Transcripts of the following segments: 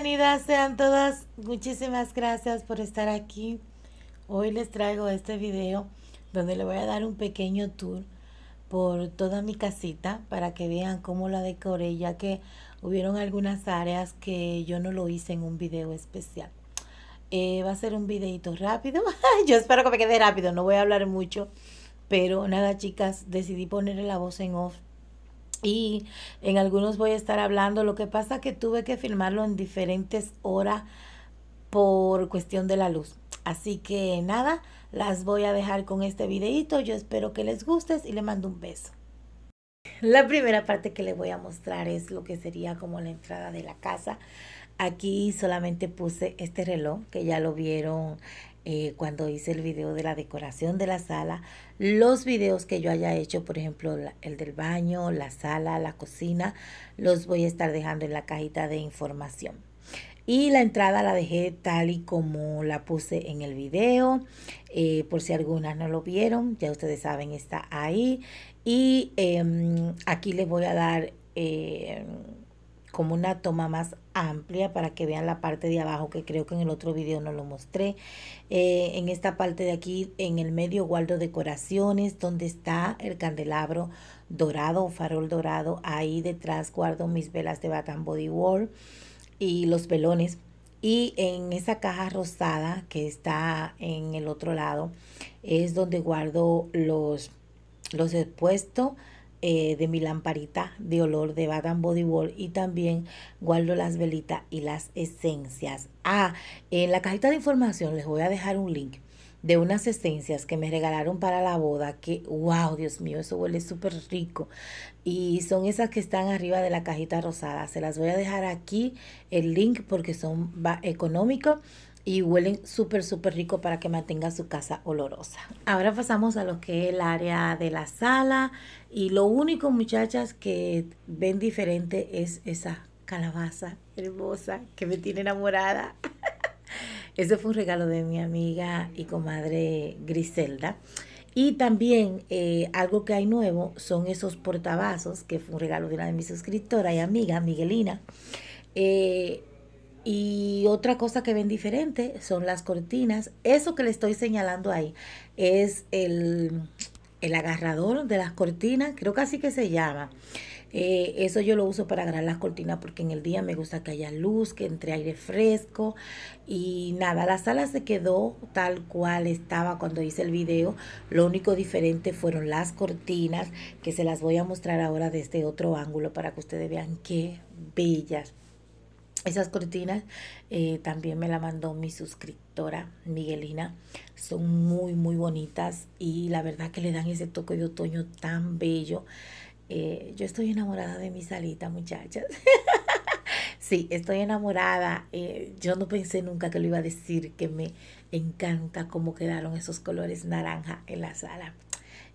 Bienvenidas sean todas. Muchísimas gracias por estar aquí. Hoy les traigo este video donde le voy a dar un pequeño tour por toda mi casita para que vean cómo la decoré, ya que hubieron algunas áreas que yo no lo hice en un video especial. Eh, va a ser un videito rápido. yo espero que me quede rápido, no voy a hablar mucho. Pero nada, chicas, decidí ponerle la voz en off y en algunos voy a estar hablando. Lo que pasa que tuve que filmarlo en diferentes horas por cuestión de la luz. Así que nada, las voy a dejar con este videito. Yo espero que les guste y le mando un beso. La primera parte que les voy a mostrar es lo que sería como la entrada de la casa. Aquí solamente puse este reloj que ya lo vieron eh, cuando hice el video de la decoración de la sala, los videos que yo haya hecho, por ejemplo, el del baño, la sala, la cocina, los voy a estar dejando en la cajita de información. Y la entrada la dejé tal y como la puse en el video, eh, por si algunas no lo vieron, ya ustedes saben, está ahí. Y em, aquí les voy a dar... Eh, como una toma más amplia para que vean la parte de abajo que creo que en el otro video no lo mostré. Eh, en esta parte de aquí, en el medio guardo decoraciones donde está el candelabro dorado o farol dorado. Ahí detrás guardo mis velas de Bath Body World y los velones. Y en esa caja rosada que está en el otro lado es donde guardo los, los expuestos eh, de mi lamparita de olor de Bath Body Wall y también guardo las velitas y las esencias. Ah, en la cajita de información les voy a dejar un link de unas esencias que me regalaron para la boda, que wow, Dios mío, eso huele súper rico. Y son esas que están arriba de la cajita rosada. Se las voy a dejar aquí el link porque son económicos y huelen súper, súper rico para que mantenga su casa olorosa. Ahora pasamos a lo que es el área de la sala y lo único muchachas que ven diferente es esa calabaza hermosa que me tiene enamorada. Ese fue un regalo de mi amiga y comadre Griselda. Y también eh, algo que hay nuevo son esos portavasos, que fue un regalo de una de mis suscriptora y amiga, Miguelina. Eh, y otra cosa que ven diferente son las cortinas. Eso que le estoy señalando ahí es el, el agarrador de las cortinas, creo que así que se llama. Eh, eso yo lo uso para agarrar las cortinas porque en el día me gusta que haya luz, que entre aire fresco. Y nada, la sala se quedó tal cual estaba cuando hice el video. Lo único diferente fueron las cortinas que se las voy a mostrar ahora desde otro ángulo para que ustedes vean qué bellas esas cortinas eh, también me la mandó mi suscriptora Miguelina. Son muy, muy bonitas y la verdad que le dan ese toque de otoño tan bello. Eh, yo estoy enamorada de mi salita, muchachas. sí, estoy enamorada. Eh, yo no pensé nunca que lo iba a decir, que me encanta cómo quedaron esos colores naranja en la sala.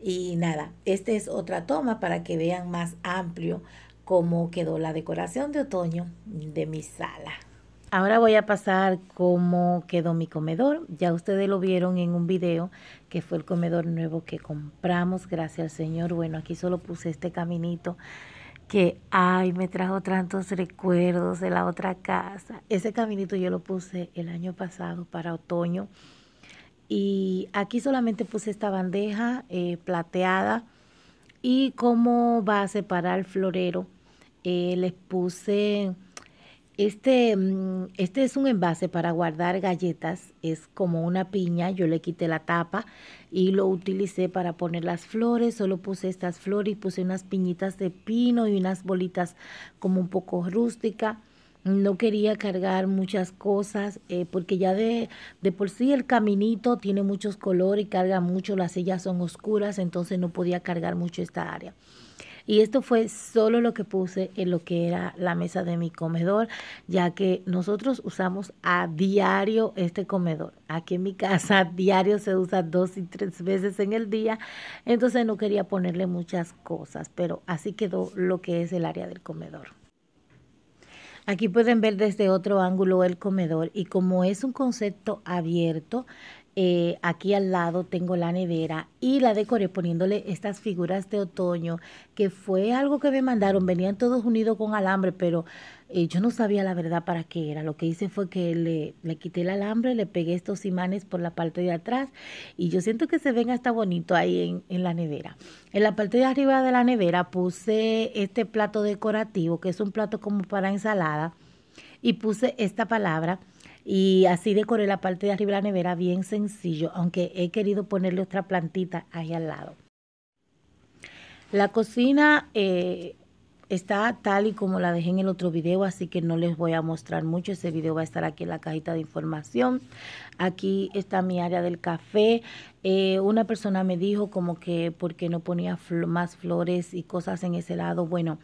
Y nada, esta es otra toma para que vean más amplio cómo quedó la decoración de otoño de mi sala. Ahora voy a pasar cómo quedó mi comedor. Ya ustedes lo vieron en un video que fue el comedor nuevo que compramos, gracias al Señor. Bueno, aquí solo puse este caminito que, ay, me trajo tantos recuerdos de la otra casa. Ese caminito yo lo puse el año pasado para otoño. Y aquí solamente puse esta bandeja eh, plateada y como base para el florero, eh, les puse este, mm, este es un envase para guardar galletas, es como una piña, yo le quité la tapa y lo utilicé para poner las flores, solo puse estas flores y puse unas piñitas de pino y unas bolitas como un poco rústica no quería cargar muchas cosas eh, porque ya de, de, por sí el caminito tiene muchos colores y carga mucho, las sillas son oscuras, entonces no podía cargar mucho esta área. Y esto fue solo lo que puse en lo que era la mesa de mi comedor, ya que nosotros usamos a diario este comedor. Aquí en mi casa a diario se usa dos y tres veces en el día, entonces no quería ponerle muchas cosas, pero así quedó lo que es el área del comedor. Aquí pueden ver desde otro ángulo el comedor y como es un concepto abierto, eh, aquí al lado tengo la nevera y la decoré poniéndole estas figuras de otoño, que fue algo que me mandaron. Venían todos unidos con alambre, pero eh, yo no sabía la verdad para qué era. Lo que hice fue que le, le, quité el alambre, le pegué estos imanes por la parte de atrás y yo siento que se ven hasta bonito ahí en, en la nevera. En la parte de arriba de la nevera puse este plato decorativo, que es un plato como para ensalada, y puse esta palabra y así decoré la parte de arriba de la nevera bien sencillo, aunque he querido ponerle otra plantita ahí al lado. La cocina eh, está tal y como la dejé en el otro video, así que no les voy a mostrar mucho. Ese video va a estar aquí en la cajita de información aquí está mi área del café. Eh, una persona me dijo como que porque no ponía más flores y cosas en ese lado. Bueno,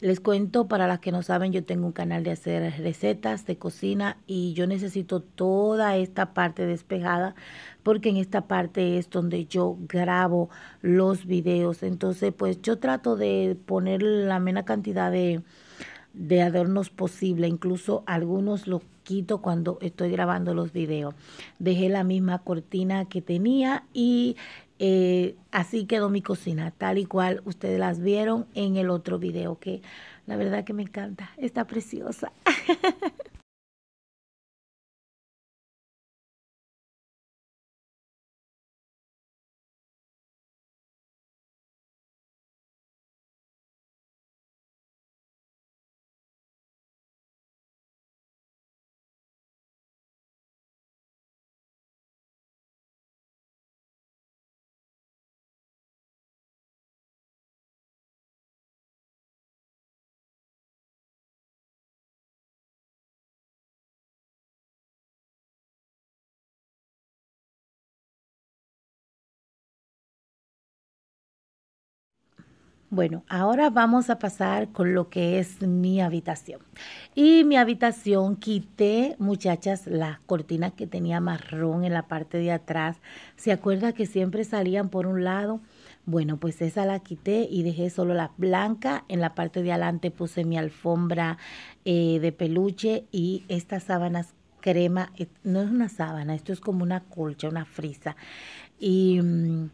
les cuento, para las que no saben, yo tengo un canal de hacer recetas de cocina y yo necesito toda esta parte despejada porque en esta parte es donde yo grabo los videos. Entonces, pues yo trato de poner la mena cantidad de de adornos posible, incluso algunos los quito cuando estoy grabando los videos. Dejé la misma cortina que tenía y eh, así quedó mi cocina, tal y cual ustedes las vieron en el otro video, que la verdad que me encanta, está preciosa. Bueno, ahora vamos a pasar con lo que es mi habitación. Y mi habitación quité, muchachas, las cortinas que tenía marrón en la parte de atrás. ¿Se acuerda que siempre salían por un lado? Bueno, pues esa la quité y dejé solo la blanca. En la parte de adelante puse mi alfombra eh, de peluche y estas sábanas crema. Eh, no es una sábana, esto es como una colcha, una frisa. Y mm,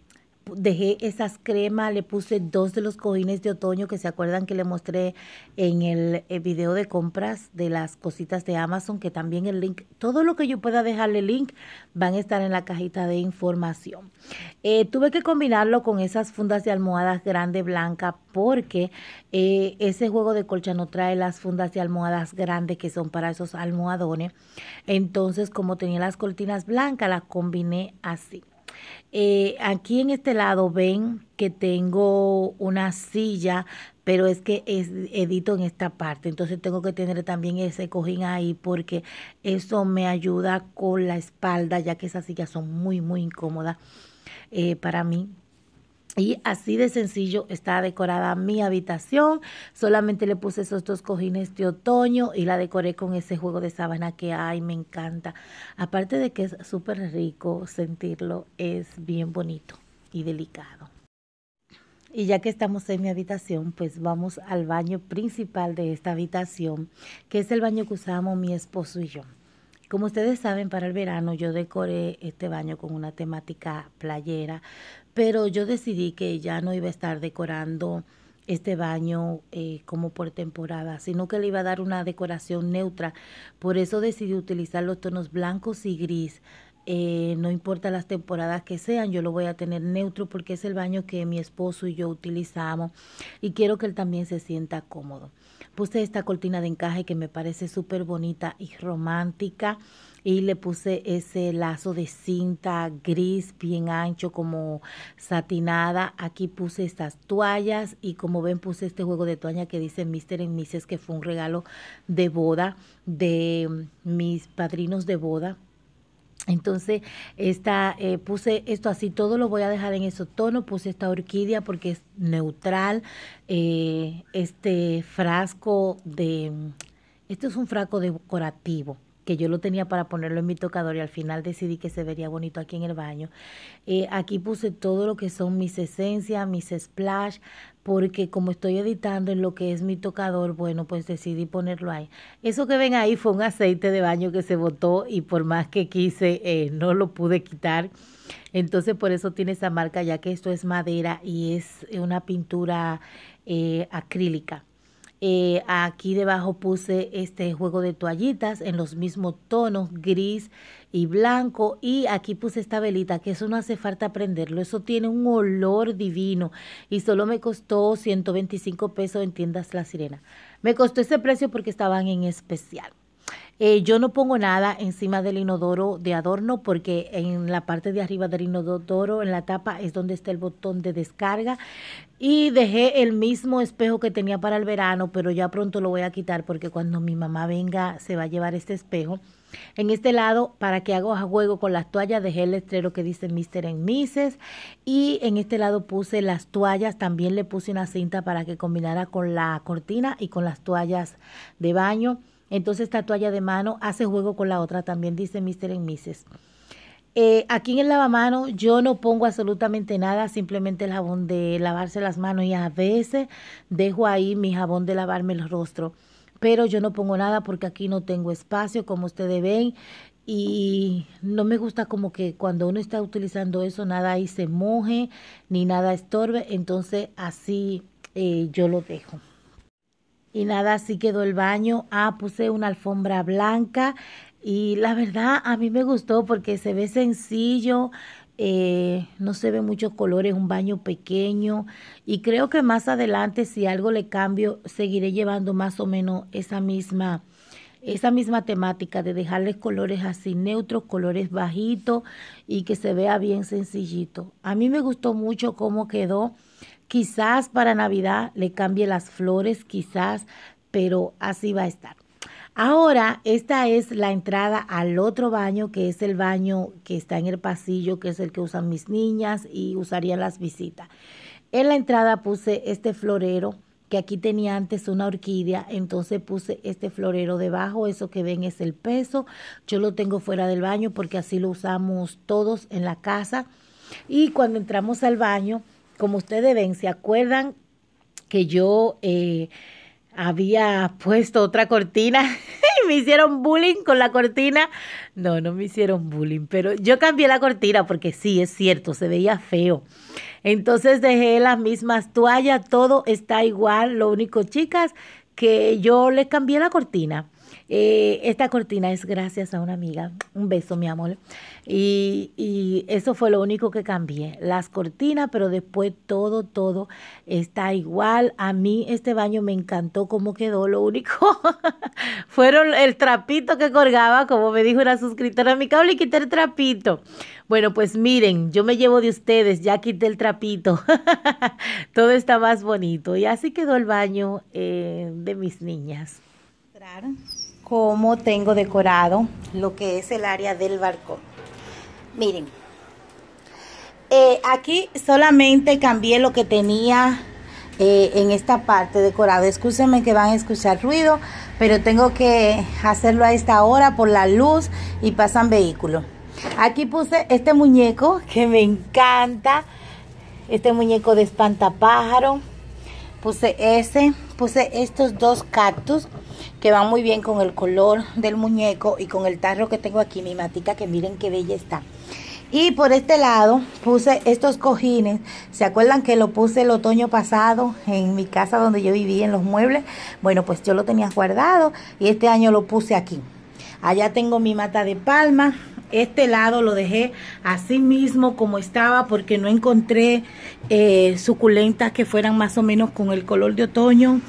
dejé esas cremas, le puse dos de los cojines de otoño que se acuerdan que le mostré en el, eh, video de compras de las cositas de Amazon, que también el link, todo lo que yo pueda dejarle link, van a estar en la cajita de información. Eh, tuve que combinarlo con esas fundas de almohadas grande blanca porque eh, ese juego de colcha no trae las fundas de almohadas grandes que son para esos almohadones. Entonces, como tenía las cortinas blancas, las combiné así. Eh, aquí en este lado ven que tengo una silla, pero es que es, edito en esta parte, entonces tengo que tener también ese cojín ahí porque eso me ayuda con la espalda, ya que esas sillas son muy, muy incómodas eh, para mí. Y así de sencillo está decorada mi habitación. Solamente le puse esos dos cojines de otoño y la decoré con ese juego de sábana que hay, me encanta. Aparte de que es súper rico sentirlo, es bien bonito y delicado. Y ya que estamos en mi habitación, pues vamos al baño principal de esta habitación, que es el baño que usamos mi esposo y yo. Como ustedes saben, para el verano yo decoré este baño con una temática playera, pero yo decidí que ya no iba a estar decorando este baño eh, como por temporada, sino que le iba a dar una decoración neutra. Por eso decidí utilizar los tonos blancos y gris. Eh, no importa las temporadas que sean, yo lo voy a tener neutro porque es el baño que mi esposo y yo utilizamos y quiero que él también se sienta cómodo. Puse esta cortina de encaje que me parece súper bonita y romántica y le puse ese lazo de cinta gris bien ancho como satinada. Aquí puse estas toallas y como ven puse este juego de toalla que dice Mr. and Mrs. que fue un regalo de boda de mis padrinos de boda. Entonces, esta, eh, puse esto así, todo lo voy a dejar en ese tono. puse esta orquídea porque es neutral, eh, este frasco de, este es un frasco decorativo, que yo lo tenía para ponerlo en mi tocador y al final decidí que se vería bonito aquí en el baño. Eh, aquí puse todo lo que son mis esencias, mis splash, porque como estoy editando en lo que es mi tocador, bueno, pues decidí ponerlo ahí. Eso que ven ahí fue un aceite de baño que se botó y por más que quise, eh, no lo pude quitar. Entonces por eso tiene esa marca, ya que esto es madera y es una pintura eh, acrílica. Eh, aquí debajo puse este juego de toallitas en los mismos tonos gris y blanco y aquí puse esta velita que eso no hace falta prenderlo, eso tiene un olor divino y solo me costó 125 pesos en tiendas La Sirena. Me costó ese precio porque estaban en especial. Eh, yo no pongo nada encima del inodoro de adorno porque en la parte de arriba del inodoro, en la tapa, es donde está el botón de descarga. Y dejé el mismo espejo que tenía para el verano, pero ya pronto lo voy a quitar porque cuando mi mamá venga se va a llevar este espejo. En este lado, para que haga juego con las toallas, dejé el letrero que dice Mr. and Mrs. Y en este lado puse las toallas. También le puse una cinta para que combinara con la cortina y con las toallas de baño. Entonces esta toalla de mano hace juego con la otra, también dice Mr. en Mrs. Eh, aquí en el lavamano yo no pongo absolutamente nada, simplemente el jabón de lavarse las manos y a veces dejo ahí mi jabón de lavarme el rostro. Pero yo no pongo nada porque aquí no tengo espacio, como ustedes ven. Y no me gusta como que cuando uno está utilizando eso, nada ahí se moje, ni nada estorbe. Entonces así eh, yo lo dejo y nada, así quedó el baño. Ah, puse una alfombra blanca y la verdad a mí me gustó porque se ve sencillo, eh, no se ve muchos colores, un baño pequeño y creo que más adelante si algo le cambio seguiré llevando más o menos esa misma esa misma temática de dejarles colores así neutros, colores bajitos y que se vea bien sencillito. A mí me gustó mucho cómo quedó Quizás para Navidad le cambie las flores, quizás, pero así va a estar. Ahora, esta es la entrada al otro baño, que es el baño que está en el pasillo, que es el que usan mis niñas y usarían las visitas. En la entrada puse este florero, que aquí tenía antes una orquídea, entonces puse este florero debajo, eso que ven es el peso, yo lo tengo fuera del baño porque así lo usamos todos en la casa. Y cuando entramos al baño, como ustedes ven, ¿se acuerdan que yo eh, había puesto otra cortina? y me hicieron bullying con la cortina. No, no me hicieron bullying, pero yo cambié la cortina porque sí, es cierto, se veía feo. Entonces dejé las mismas toallas, todo está igual, lo único, chicas, que yo le cambié la cortina. Eh, esta cortina es gracias a una amiga. Un beso, mi amor. Y, eso fue lo único que cambié. Las cortinas, pero después todo, todo está igual. A mí este baño me encantó cómo quedó. Lo único fueron el trapito que colgaba, como me dijo una suscriptora. Mi cable quité el trapito. Bueno, pues miren, yo me llevo de ustedes. Ya quité el trapito. todo está más bonito. Y así quedó el baño eh, de mis niñas cómo tengo decorado lo que es el área del balcón. Miren, eh, aquí solamente cambié lo que tenía eh, en esta parte decorado. escúchenme que van a escuchar ruido, pero tengo que hacerlo a esta hora por la luz y pasan vehículos. Aquí puse este muñeco que me encanta. Este muñeco de espantapájaro. Puse ese. Puse estos dos cactus que va muy bien con el color del muñeco y con el tarro que tengo aquí, mi matica, que miren qué bella está. Y por este lado puse estos cojines. ¿Se acuerdan que lo puse el otoño pasado en mi casa donde yo vivía en los muebles? Bueno, pues yo lo tenía guardado y este año lo puse aquí. Allá tengo mi mata de palma. Este lado lo dejé así mismo como estaba porque no encontré eh, suculentas que fueran más o menos con el color de otoño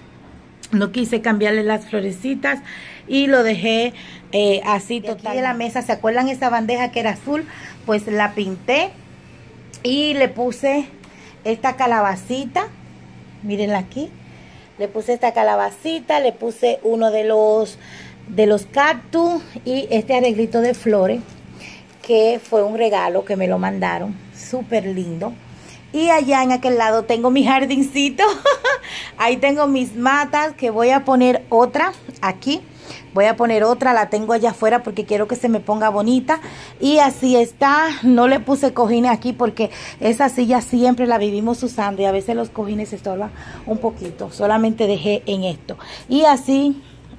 no quise cambiarle las florecitas y lo dejé eh, así total. de la mesa, ¿se acuerdan esa bandeja que era azul? Pues la pinté y le puse esta calabacita, mírenla aquí. Le puse esta calabacita, le puse uno de los de los cactus y este arreglito de flores que fue un regalo que me lo mandaron, súper lindo. Y allá en aquel lado tengo mi jardincito. Ahí tengo mis matas que voy a poner otra aquí. Voy a poner otra, la tengo allá afuera porque quiero que se me ponga bonita. Y así está, no le puse cojines aquí porque esa silla siempre la vivimos usando y a veces los cojines se estorban un poquito. Solamente dejé en esto. Y así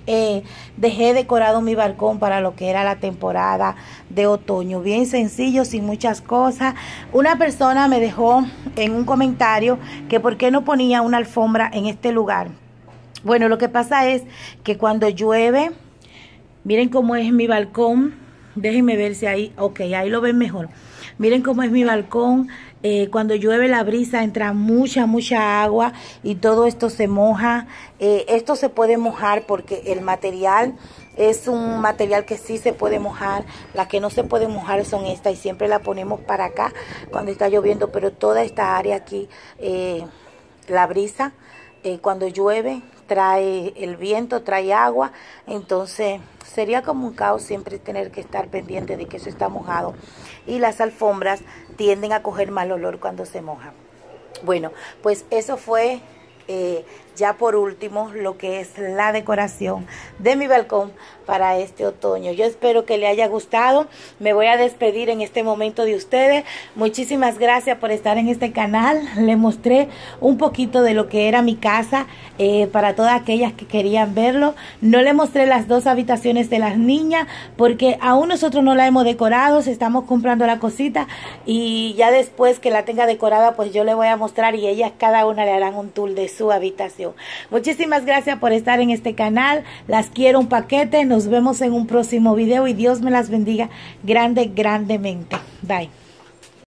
eh, dejé decorado mi balcón para lo que era la temporada de otoño. Bien sencillo, sin muchas cosas. Una persona me dejó en un comentario que por qué no ponía una alfombra en este lugar. Bueno, lo que pasa es que cuando llueve, miren cómo es mi balcón. Déjenme ver si ahí, ok, ahí lo ven mejor. Miren cómo es mi balcón. Eh, cuando llueve la brisa entra mucha, mucha agua y todo esto se moja. Eh, esto se puede mojar porque el material es un material que sí se puede mojar. Las que no se pueden mojar son estas y siempre la ponemos para acá cuando está lloviendo. Pero toda esta área aquí, eh, la brisa, cuando llueve, trae el viento, trae agua, entonces sería como un caos siempre tener que estar pendiente de que eso está mojado y las alfombras tienden a coger mal olor cuando se mojan. Bueno, pues eso fue eh, ya por último lo que es la decoración de mi balcón para este otoño. Yo espero que le haya gustado. Me voy a despedir en este momento de ustedes. Muchísimas gracias por estar en este canal. Le mostré un poquito de lo que era mi casa eh, para todas aquellas que querían verlo. No le mostré las dos habitaciones de las niñas porque aún nosotros no la hemos decorado. Estamos comprando la cosita y ya después que la tenga decorada pues yo le voy a mostrar y ellas cada una le harán un tour de su habitación. Muchísimas gracias por estar en este canal. Las quiero un paquete. Nos vemos en un próximo video y Dios me las bendiga grande, grandemente. Bye.